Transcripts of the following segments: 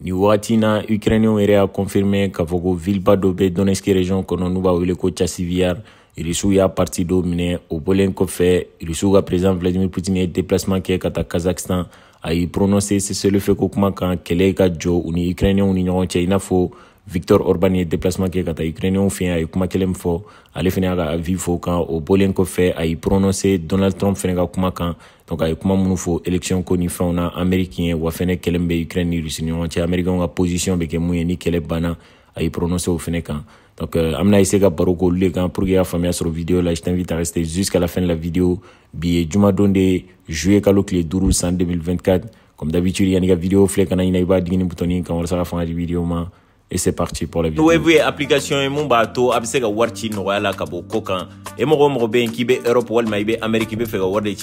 nin wagati na ukrainiɛnw yɛrɛ y'a konfirme k'a fɔ ko viliba dɔ be donetsk region kɔnɔ n'u b'a wele ko chasiviyar rusiw y'a parti dɔ minɛ o bɔlen kɔfɛ rusiw ka président vladimir putin ye déplacement kɛ ka ta kazakstan a y'i prononse seselefeko kuma kan kɛlɛ ka jɔ u ni ukrainiɛnw ni ɲɔgɔn cɛ i n'a fɔ victor orban ye déplacement kɛ ka taa ukrainiɛnw fɛ a ye kuma kelen min fɔ ale fɛnɛ y'a ka avi fɔ kan o bɔlen kɔfɛ a ye prononcé donald trump fɛnɛ ka kuma kan donc a ye kuma minnu fɔ élection ko ni fɛnw na amériki wa fɛnɛ kɛlɛ min bɛ ukraine ni rusi ni ɲɔgɔn cɛ amérikɛnw ka position bɛ kɛ mun ye ni kɛlɛ banna a ye prononcé o fɛnɛ kan donc euh, an bɛna essayer ka baro k'olu kan pour que i y'a faamuya sɔrɔ vidéo la je t'invite à rester jusqu'à la fin de la vidéo bi ye jumadon de jouer juillet kalo tile duuru san 2024 comme d'habitude yanni ka vidéo filɛ kana ɲina i b'a digi ni butɔni kan walasa ka fanga di vidéo ma et c'est parti pour la vidéo. To application mun b'a to a bɛ se kabo kokan. ci nɔgɔya la ka bɔ ko k'i Europe walima i Amérique i bɛ fɛ ka wari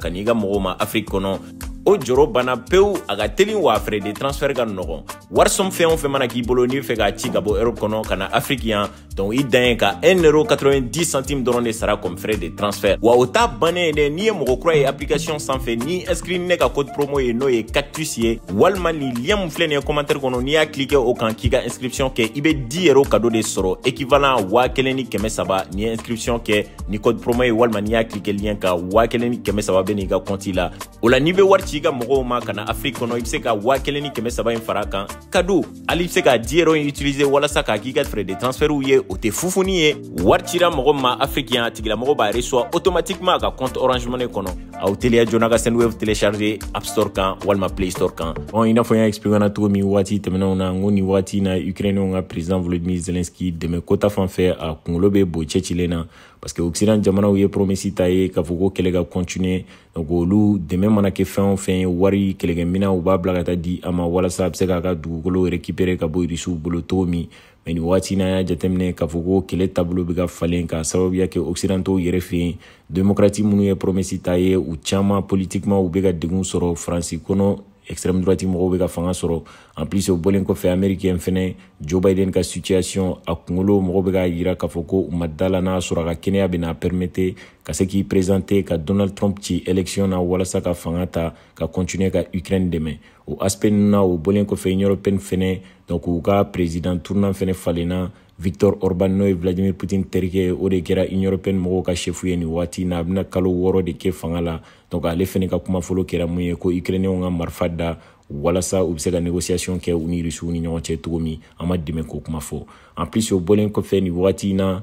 kaniga ci Afrique kɔnɔ o jɔrɔ banna pewu a ka wa fɛrɛ de transfɛri ka nɔgɔn warisɔn fɛn o fɛn mana k'i bolo n'i bɛ fɛ k'a ci ka bɔ erɔpu kɔnɔ ka na afiriki yan i dan ye ka 1 euro 90 centime dɔrɔn de sara comme frais de transfert wa o t'a bannen n'i ye mɔgɔ kura ye application sanfɛ ni inscrit ne ka code promo ye n'o ye cactus ye walima nin lien min filɛ nin ye commentaire kɔnɔ n'i y'a cliquer o kan k'i ka inscription kɛ i bɛ 10 euro cadeau de sɔrɔ équivalent 1000 ni 300 n'i inscription kɛ ni code promo ye walima n'i y'a ka lien kan 1000 ni 300 bɛ n'i ka compte la o la n'i bɛ wari ci i ka mɔgɔw ma ka na afiriki kɔnɔ i be se ka waa kelen ni kɛmɛ saba ɲi fara kan ka do hali i be se k'a diyɛrɔ ɲi utilize walasa k'a k'i ka frais de transfɛrw ye o tɛ fufuni ye wari cira mɔgɔ ma afiriki yan a tigilamɔgɔ b'a resoa automatiquement a ka compte orange money kɔnɔ aw teliya joona ka sendwave télécharge app store kan walima play store kan i n'a fɔ n y'a explique na cogo min wagati tɛmɛnɛw na n ko nin wagati na ukrainɛw ka président volodimir zelenski dɛmɛ kota fan fɛ a kungolo be bo cɛcilen na parce que occident jamanaw ye promisi ta ye k'a fɔ ko kɛlɛ ka continue donc olu dɛmɛ mana kɛ fɛn o fɛn ye wari kɛlɛkɛmina u b'a bila ka taa di a ma walasa a be se k'a ka dugukolo récupéré ka bɔ irisiw bolo togo mi ma ni wagati n'an y'a jateminɛ k'a fɔ ko kɛlɛ tabolo be ka falen k'a sababuya kɛ occidentaux yɛrɛ fe yen demokrati minnu ye promisi ta ye u caaman politikema u be ka degun sɔrɔ faransi kɔnɔ extrême droite mɔgɔw bɛ ka fanga sɔrɔ en plus o bɔlen kɔfɛ américain fɛnɛ joe biden ka situation a kunkolo mɔgɔw bɛ k'a yira k'a fɔ ko u ma da la n'a sɔrɔ a ka kɛnɛya bɛna permete ka se k'i présente ka donald trump ci élection na walasa ka fanga ta ka continue ka ukraine dɛmɛ o aspect nunu na o bɔlen kɔfɛ european fɛnɛ donc u ka président tournant fɛnɛ falenna victor orban n'o ye vladimir putin terikɛ o de kɛra union européenne mɔgɔw ka shefu ye ni waati na a bena kalo wɔrɔ de kɛ fanga la donk ale fɛnɛ ka kumafolo kɛra mun ye ko ukrainiɛnw ka marifa da walasa u be se ka négociation kɛ u ni rusiw ni ɲɔgɔn cɛ cogo min an ma dɛmɛ k'o kuma fɔ en plus o bɔlen kɔfɛ ni wagati na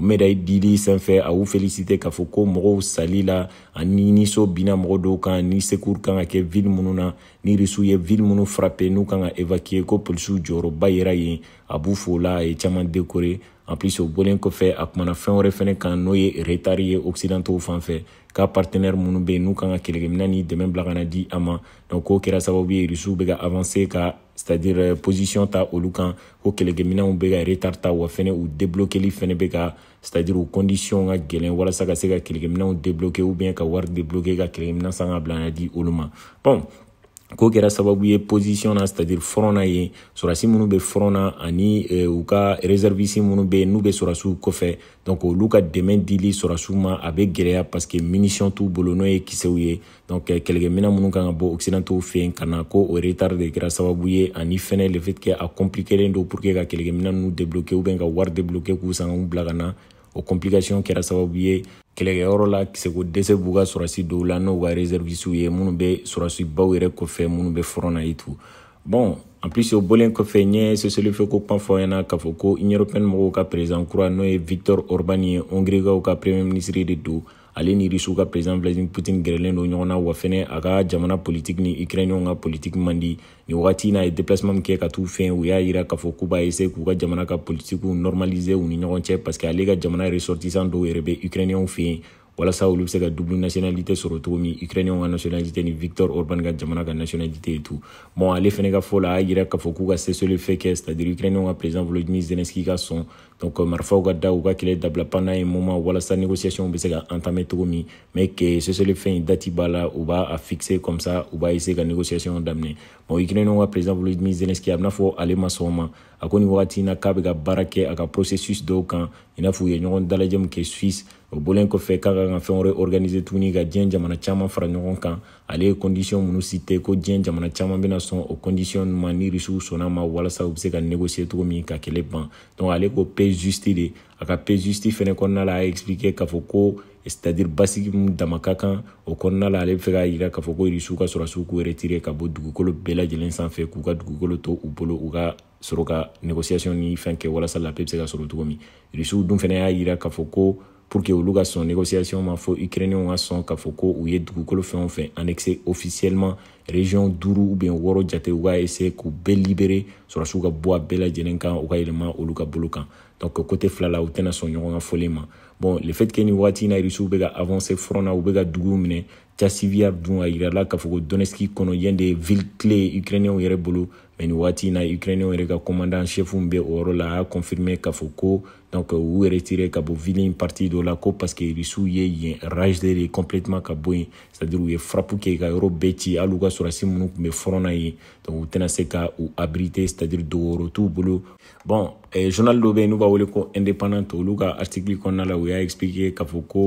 mais médaille dili sanfɛ a U félicité k'a fɔ ko mɔgɔw sali la ani niso binna mɔgɔ kan ni secours kan ka ville minnu ni rusiw ville minnu frappé n'u kan ka évacuer ko polisiw jɔyɔrɔba yera yen a b'u fo la en plus au bolen kɔfɛ a kumana fɛn wɛrɛ fɛnɛ kan n'o ye occidentaux fanfaire ka partenaire minnu be quand n'u kan ka ni dɛmɛ kana di ama ma donc k'o kɛra sababu ye avancer ka c'est-à-dire euh, position ta olu le ko kɛlɛkɛminɛw ont ka retard ta wa fene ou débloqué l'i fene ka c'est-à-dire u condition ka gɛlɛn walasa ka se ka kɛlɛkɛminɛw débloqué ou bien ka wari débloqué ka bila a di bon ko kɛra sababu ye position na c'est-à-dire front na ye sɔrasi minnu bɛ front na ani eh, u ka réservisi minnu bɛ n'u bɛ sɔrasiw kɔfɛ donc olu ka dɛmɛ dili sɔrasiw ma a bɛ gɛlɛya parce que munition t'u bolo n'o ye kisɛw ye donc euh, kɛlɛkɛminɛn minnu kan ka bɔ occidentaux fɛ yen ka na ko o retard de kɛra sababu ye ani fɛnɛ le fait que a compliqué don pour que ka kɛlɛkɛminɛn ninnu débloquer ou bien ka wari débloquer k'u san k'u bila ka na o complikasiyɔn kɛra sababu ye kɛlɛkɛyɔrɔ la kisɛko dɛsɛ b'u ka sɔrɔsi dɔw la n'o ka rezɛrivisiw ye minnu bɛ sɔrɔsibaw yɛrɛ kɔfɛ minnu bɛ fɔrɔn na yitu bɔn en plus o bɔlen kɔfɛ n ye sosiyalifɛ ko pan fɔ ɲɛna k'a fɔ ko union européenne mɔgɔw ka président kura n'o ye victor orban ye hongrie kaw ka premier ministre de don ale ni rusiw ka president vladimir putin gɛrɛlen do ɲɔgɔn na wa fɛnɛ a ka jamana politiki ni ukrainiyɛw ka politiki man di ni wagati n'a ye déplacement min kɛ ka t'u fɛn u y'a yira k'a fɔ k'u b'a ese k'u ka jamana ka politikiw normalize u ni ɲɔgɔn cɛ parce que ale ka jamana ressortissant dɔw yɛrɛ bɛ ukrainiyɛw fɛ yen walasa olu be se ka double nationalité sɔrɔ cogo min ukrainiyɛnw ka nationalité ni victor orban ka jamana ka nationalité et tout bon ale fɛnɛ ka fɔ la a yira k'a fɔ k'u ka sesele fɛ kɛ c'est-à-dire ukrainiyɛnw ka président volodymyr zelenski ka sɔn donc euh, marifaw ka da u ka kɛlɛ dabila pendant un moment walasa négociation be se ka entamé cogo min mais que sesele fɛn ye dati b'a la u b'a a fixé comme ça u b'a essaye ka négociation daminɛ bon ukrainiyɛnw ka président volodymyr zelenski a n'a fɔ ale ma sɔn ma a ko ni wagati na k'a be ka baara kɛ a ka processus dɔw kan i n'a fɔ u ye ɲɔgɔn dalajɛ min kɛ suisse o bolen kɔfɛ k'a ka kan fɛn wɛrɛ organise tuguni ka diɲɛ jamana caman fara ɲɔgɔn kan ale ye minnu ko diɲɛ jamana caman bɛna sɔn o ni walasa u ka ban donc ale pe juste de a ka la a expliqué k'a c'est-à-dire basique mu au ka kan o kɔnɔna la ale il k'a yira k'a ka k'u retire ka bɔ dugukolo to u bolo u ka sɔrɔ négociation ni fɛn kɛ se ka pour que olu son négociation ma fɔ ukrainien ka son k'a fɔ ko u ye fait annexé officiellement région ou bien Woro jate u ka essaye k'u libéré sur la souga a bela lajɛlen ou u ka yɛlɛma olu donc côté fila la son tɛna sɔn bon le fait que ni wagati in na irisiw front na ou bega jasibiya dun a yirala k'a fɔ ko donetsk kɔnɔ yen euh, de ville clé ukrainiyɛnw yɛrɛ bolo mɛ nin waati in na ukrainiyɛnw yɛrɛ ka commandant chef bɛ o yɔrɔ la a y'a confirmé k'a fɔ ko donc u retiré ka bɔ ville in partie dɔ la ko parce que rusiw ye yen rage de complètement ka bɔ yen c'est à dire u ye frappe kɛ ka yɔrɔ bɛɛ ci hali u ka sɔrɔsi minnu tun bɛ fɔlɔ yen donc u tɛna se ka u abrité c'est à dire dogoyɔrɔ t'u bolo bon euh, journal dɔ bɛ yen n'u b'a wele ko indépendant olu ka article kɔnɔna la u y'a expliqué k'a fɔ ko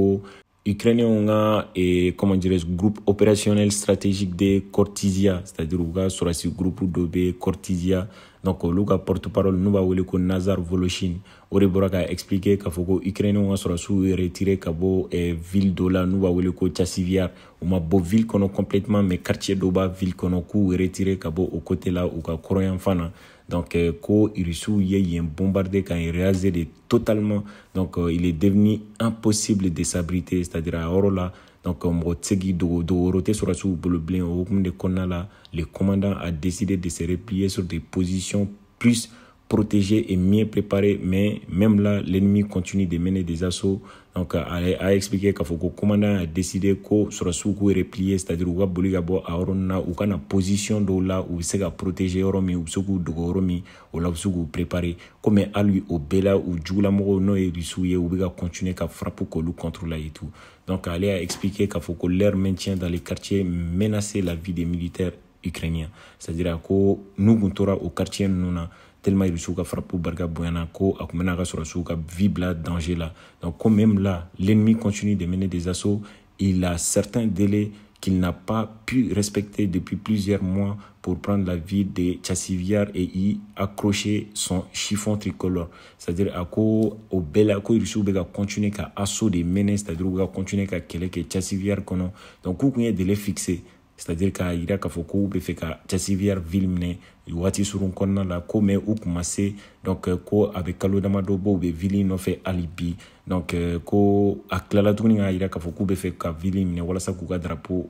ukrainienw ka eh, comment dirais groupe opérationnel stratégique de cortisia c'est à dire u ka sɔrasi groupe dɔ be cortisia donc olu euh, ka porte parole n'u b'a wele ko nazar voloshin o de bɔra ka expliquer k'a fɔ ko ukrainienw ka sɔrasiw retire ka bɔ eh, ville dɔ la n'u b'a wele ko chasiviar u ma bɔ ville kɔnɔ complètement mais quartier dɔ b'a ville kɔnɔ k'u retire ka bɔ o côté la u ka kɔrɔyanfan na Donc, euh, Ko Irisu il bombardé quand il des totalement. Donc, euh, il est devenu impossible de s'abriter, c'est-à-dire à Orola. Donc, euh, Mrotegi Dogorote le au de Konala, le commandant a décidé de se replier sur des positions plus protégé et mieux préparé, Mais même là, l'ennemi continue de mener des assauts. Donc, a, a expliqué qu'il faut que le commandant a décidé que sur le replié, c'est-à-dire qu'il faut a oronna ou position là où il s'est à protéger ou suku dogo oromi ou la suku préparer comme à lui au bela ou djula moro no et risouye ou bega continuer à frapper kolu contre là et tout. Donc, aller a expliqué qu'il faut que leur maintien dans les quartiers menaçait la vie des militaires ukrainiens. C'est-à-dire que nous, au quartier, nous, tellement il bɛ eu frappe Barga a danger là. donc quand même là l'ennemi continue de mener des assauts il a certains délais qu'il n'a pas pu respecter depuis plusieurs mois pour prendre la vie des Chassivières et y accrocher son chiffon tricolore. C'est-à-dire à quoi au eu Irisou continuer qu'à assaut de mener c'est-à-dire qu'il continuer qu'à quelqu'un que Chassivière qu'on Donc, a des délais fixés c'est-à-dire k'a yira k'a fɔ k'u bɛ fɛ ka ville la euh, ko mɛ u donc euh, ko a bɛ kalo damadɔ bɔ u ville nɔfɛ donc ko a tilala tuguni k'a yira k'a fɔ k'u fɛ drapeau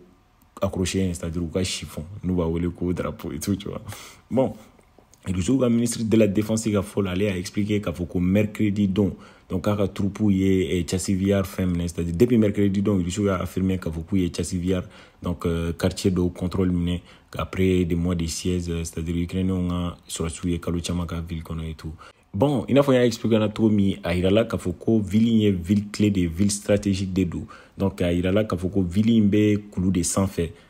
accroché c'est-à-dire chiffon bah, drapeau et tout tu bon le ka ministre de la défense il a fallu aller à expliqué qu'il que mercredi donc donc k'a ka troupe et chasiviyard fɛn hein, c'est à dire depuis mercredi donc il a affirmé k'a fɔ k'u ye donc euh, quartier de contrôle miné après des mois de sièges, euh, c'est à dire ukrainienw ka sɔrɔsiw ye kalo caman ka ville a et tout Bon, il n'a pas n expliqué na à irala kafoko ville une ville clé de ville stratégique de don donc à irala kafoko ville in bɛ kulu de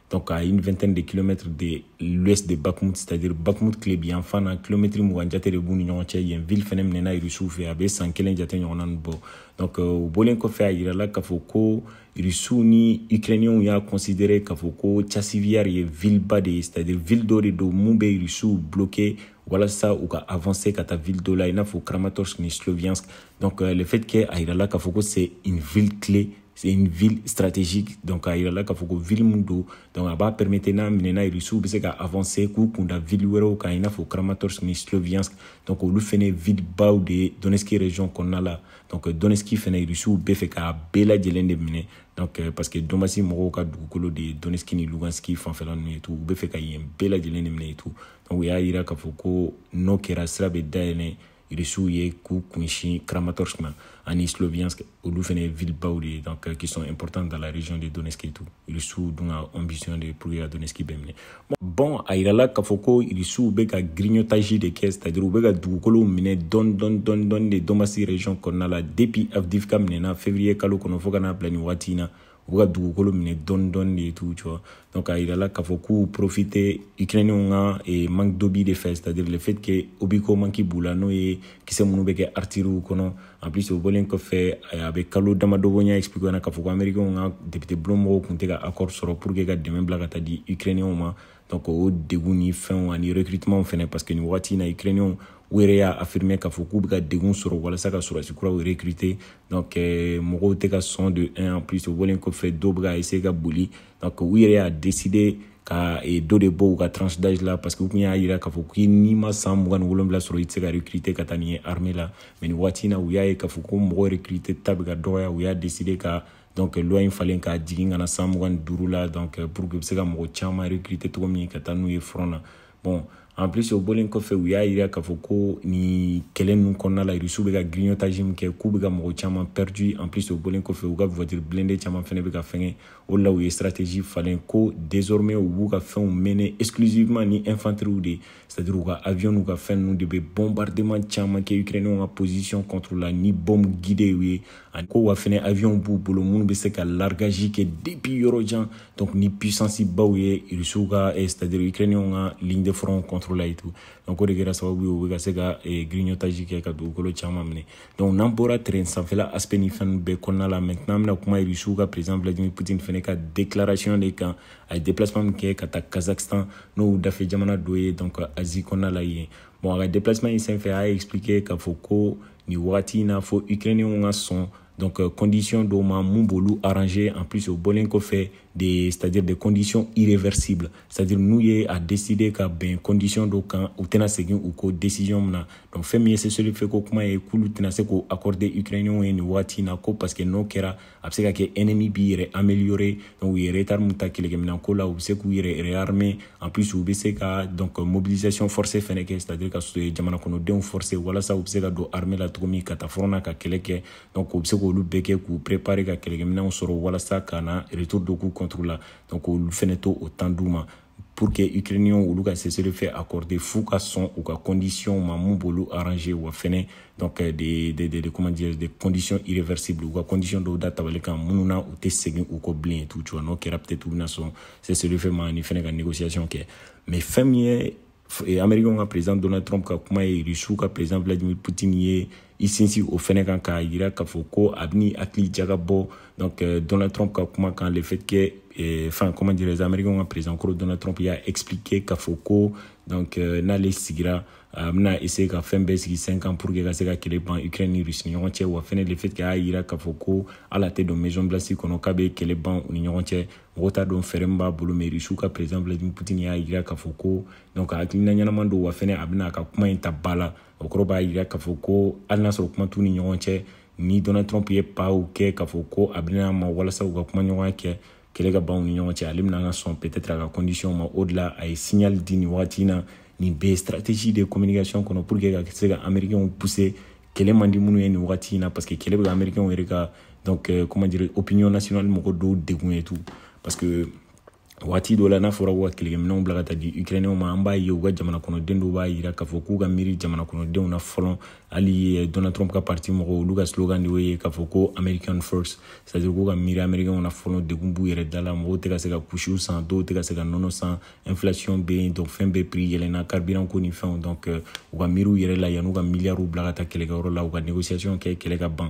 donc à une vingtaine de kilomètres de l'ouest de Bakhmut c'est-à-dire Bakhmut clé bien fin na kilomètre mugan de b'u ni ɲɔgɔn cɛ une ville fana minɛna Rusiw fɛ a sans qu'elle n'ait jate ɲɔgɔnna nin donc euh, au bɔlen fait a irala kafoko fɔ ko ni Ukrainiens ont considéré Kafoko fɔ ko ville bas de c'est à dire ville dɔ de don mun bloqué voilà ça, ou avancer qu'à ta ville de la il kramatorsk ni donc euh, le fait que y ait k'a c'est une ville clé c'est une ville stratégique donc à yira k'a foko ville min donc là bas permettez n'a minɛna irisiw bɛ ka avancer k'u kunda ville wɛrɛw kan i n'a fɔ kramatorsk ni sloviansk donc olu fɛnɛ ville baw de ye donetsk région a là donc donetsk fɛnɛ irisiw bɛɛ fɛ k'a bɛɛ lajɛlen de minɛ donc euh, parce que donbasi mɔgɔw ka dugukolo de donetsk ni lugansk fanfɛla ninnu ye tugun u bɛ fɛ ka yen bɛɛ lajɛlen de minɛ ye tugun donc u y'a yira k'a foko ko n'o kɛra sira bɛ irisiw ye k'u kunsi kramatorsk ma ani sloviansk olu fɛnɛ villebaw de ye donc euh, qui sont importantes dans la région de donetsk et tout irisiw dun ka ambition de pour ka donetsk bɛ minɛ bon a yirala k'a fɔ ko irisiw bɛ ka grignotage de kɛ c'est à dire u bɛ ka dugukolow minɛ dɔn dɔn dɔn dɔn de donbasi région kɔnɔna la depuis avdivka minɛna février kalo kɔnɔ fɔɔ kana bila ni waati na u ka dugukolo minɛ dɔɔni dɔɔni de t'u vois donc k'a ah, yira la k'a fɔ k'u profite ukrainienw ka manque d'obi de fɛ c'est à dire le fait que obi ko manque b'u la n'o ye kisɛ minnu bɛ kɛ artiriw kɔnɔ en plus o bɔlen kɔfɛ a bɛ kalo damadɔ bɔ n y'a expliqué ɲɛna k'a fɔ ko américain ka député bulon mɔgɔw tun tɛ ka accord sɔrɔ pour que ka dɛmɛ bila ka taa di ukrainienw ma donc o degun ni fɛnw ani recrutement fɛnɛ parce que ni wagati in na u yɛrɛ y'a affirmé k'a fɔ k'u bɛ ka degun sɔrɔ walasa ka kuraw recruter donc euh, mɔgɔw tɛ ka sɔn de un en plus o bɔlen kɔfɛ et bɛ ka essayer ka boli donc u yɛrɛ y'a décidé ka euh, dɔ de bɔ u ka tranche d'âge la parce que u tun y'a yira k'a fɔ k'i n'i ma san mugan ni wolonwula sɔrɔ i tɛ se ka recruter ka taa ni ye armée la mais nin waati in na u y'a ye k'a fɔ ko mɔgɔ recruter ta bɛ ka dɔgɔya u y'a décidé ka donc loi in falen k'a jigin kana san mugan ni duuru la donc euh, pour que u bɛ se ka mɔgɔ recruter cogo min ka taa n'u ye front na bon en plus o bolinko kɔfɛ u y'a yira k'a fɔ ko ni kɛlɛ ninnu kɔnɔna la rusiw bɛ ka grignotage min kɛ k'u ka perdu en plus o bolinko kɔfɛ u ka voiture blende caman fɛnɛ bɛ ka fɛngɛ o la u ye stratégie falen ko désormais u b'u ka fɛnw mɛnɛ exclusivement ni infanteriw de c'est à dire u ka avion n'u ka fɛn ninnu de bombardement caman kɛ ukrainien en position contre la ni bombe guidée u ye ani ko wa fɛnɛ avion b'u bolo minnu bɛ se ka largage kɛ depuis yɔrɔ donc ni puissance baw ye rusiw ka c'est à dire ukrainien ka ligne de front contre foro la yen euh, tugun donc o de kɛra sababu ye u bɛ ka se ka grignotage kɛ ka dugukolo caman minɛ donc n'an bɔra terrain sanfɛla aspect ni fɛn bɛɛ kɔnɔna la maintenant an bɛna kuma rusiw ka président vladimir putin fɛnɛ ka déclaration de kan a ye déplacement min kɛ ka taa kazakhstan n'o dafe jamana dɔ ye donc asie kɔnɔna la yen bon a ka déplacement in senfɛ a ye expliqué k'a fɔ ko nin wagati in na fɔ ukrainienw ka sɔn donc condition dɔw ma mun b'olu arranger en plus o bɔlen kɔfɛ des c'est-à-dire des conditions irréversibles c'est-à-dire n'u ye a décider ka ben conditions dɔ kan u tɛna segin u ko décision min na donc fait mieux c'est celui fait ko kuma ye k'olu tɛna se k'o accorder ukrainienw ye nin waati na ko parce que non kɛra a que ennemi b'i yɛrɛ améliorer donc u ye retard min ta kɛlɛkɛminɛn ko la u bɛ se k'u yɛrɛ réarmer en plus u bɛ ka donc mobilisation forcée fait kɛ c'est-à-dire ka jamana kɔnɔdenw forcer walasa u bɛ se ka don armée la cogo min ka taa front na ka kɛlɛ kɛ donc u bɛ se k'olu bɛɛ kɛ k'u préparer ka kɛlɛkɛminɛnw sɔrɔ walasa ka na retour de k'u contre donc au fɛnɛ au o tan pour que ukrainiɛnw olu c'est le fait accorder fou ka son ou ka à ma mun b'olu ou wa donc euh, des des des de comment dire des conditions irréversibles ou ka condition dɔw da tabali kan minnu na u tɛ ko u tout bilen tugu n'o kɛra peut-être u bɛna c'est cesele fɛ ma ani fɛnɛ négociation que mais fɛn Américains ka présent, donald trump ka kuma ye rusiw ka vladimir Poutine, ye i au o fɛnɛ kan k'a yira k'a fɔ a donc euh, donald trump ka kuma le fait que euh, enfin comment dire les américains ka président kɔrɔ donald trump a expliqué k'a donc euh, n'ale sigira a bɛna essaye ka fɛn bɛɛ sigi 5 ans pour que ka se ka kɛlɛ ban ukraine ni rusi ni ɲɔgɔn cɛ wa fɛnɛ le fait que a y'a yira k'a fɔ ko ala tɛ don maison blasi kɔnɔ k'a bɛ kɛlɛ ban u ni ɲɔgɔn cɛ mɔgɔ t'a dɔn fɛɛrɛ min b'a bolo mais rusiw ka président vladimir poutine y'a yira k'a fɔ ko donc hakilina ɲɛnaman don wa fɛnɛ a bɛna ka kuma ye ta ba la o kɔrɔ b'a yira k'a fɔ ko hali n'a sɔrɔ kuma t'u ni ɲɔgɔn cɛ ni donald trump ye paw kɛ k'a fɔ ko a bɛna ma walasa u ka kuma ɲɔgɔnya kɛ kɛlɛ ka banw ni ɲɔgɔn cɛ ale bɛna an ka sɔn peut-être a ka condition ma o de la a ye signal di nin wagati in na nin bɛɛ stratégie de communication a pour que pousser parce que kɛlɛ donc euh, comment dire opinion nationale mɔgɔ dɔw degun tout parce que waati dɔ la n'a fɔra ko ka kɛlɛkɛminɛw bila ka taa di ukrainɛw ma an b'a ye u ka jamana kɔnɔden dɔw b'a yira k'a fɔ k'u ka miiri jamana kɔnɔdenw na fɔlɔ hali eh, donald trump ka parti mɔgɔw olu ka slogan de o ye k'a fɔ ko american first c'est à dire k'u ka miiri amɛrikɛnw na fɔlɔ degun b'u yɛrɛ da la mɔgɔw tɛ ka se ka kusiw san dɔw tɛ ka se ka nɔnɔ san inflation bɛ yen donc fɛn bɛɛ prix yɛlɛnna carburant ko ni fɛnw donc euh, u ka miiriw yɛrɛ la yan'u ka miliyariw bila ka taa kɛlɛkɛyɔrɔ la u ka négociation kɛ kɛlɛ ka ban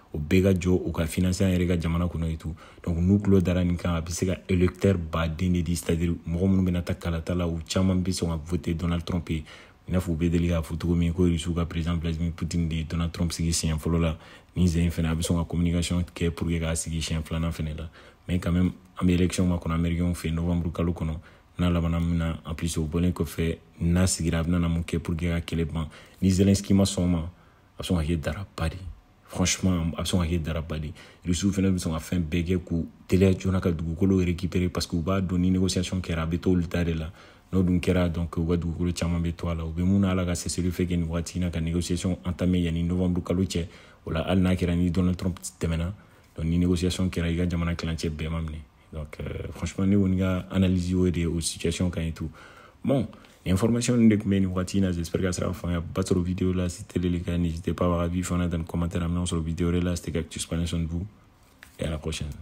o bɛɛ ka jɔ u ka finansiya yɛrɛ ka jamana kɔnɔ ye tu donc n'u kulo dara nin kan a bɛ se ka électeur baden de di c'est à dire mɔgɔ minnu bɛna ta kalata la u caman bɛ sɔn ka voter donald trump ye i n'a fɔ u bɛ deli k'a fɔ cogo min ko rusiw ka président vladimir poutine de ye donald trump sigi siɲɛ fɔlɔ la nin zɛ in fɛnɛ a bɛ sɔn ka communication kɛ pour que k'a sigi siɲɛ filanan fɛnɛ la mais quand même an bɛ élection ma kɔnɔ américain fɛ novembre kalo kɔnɔ n'a labana min na en plus o bɔlen kɔfɛ n'a sigira a bɛna na mun kɛ pour que ka kɛlɛ ban ni zelensky ma sɔn o ma a bɛ sɔn ka kɛ daraba de ye Franchement, a bɛ sɔn ka kɛ daraba de ye fana bɛ sɔn ka fɛn bɛɛ kɛ k'u teliya joona ka dugukolo récupérer parce que u b'a dɔn ni négociation kɛra a bɛ t'olu ta de la n'o dun kɛra donc u ka dugukolo caman bɛ to a la u bɛ mun na Ala ka cessez-le-feu kɛ nin waati in na ka négociation entamer yanni novembre kalo cɛ o la hali n'a kɛra ni Donald Trump tɛmɛna hein. donc ni négociation kɛra i ka jamana kilancɛ bɛɛ ma minɛ donc euh, franchement ne kɔni ka analyse y'o de ye o situation kan et tout bon Information de kumeni wati na j'espère que ça va faire pas trop vidéo là si télé les gars n'hésitez pas à voir avis vie dans le commentaire amenant sur vidéo là c'était cactus spanish de vous et à la prochaine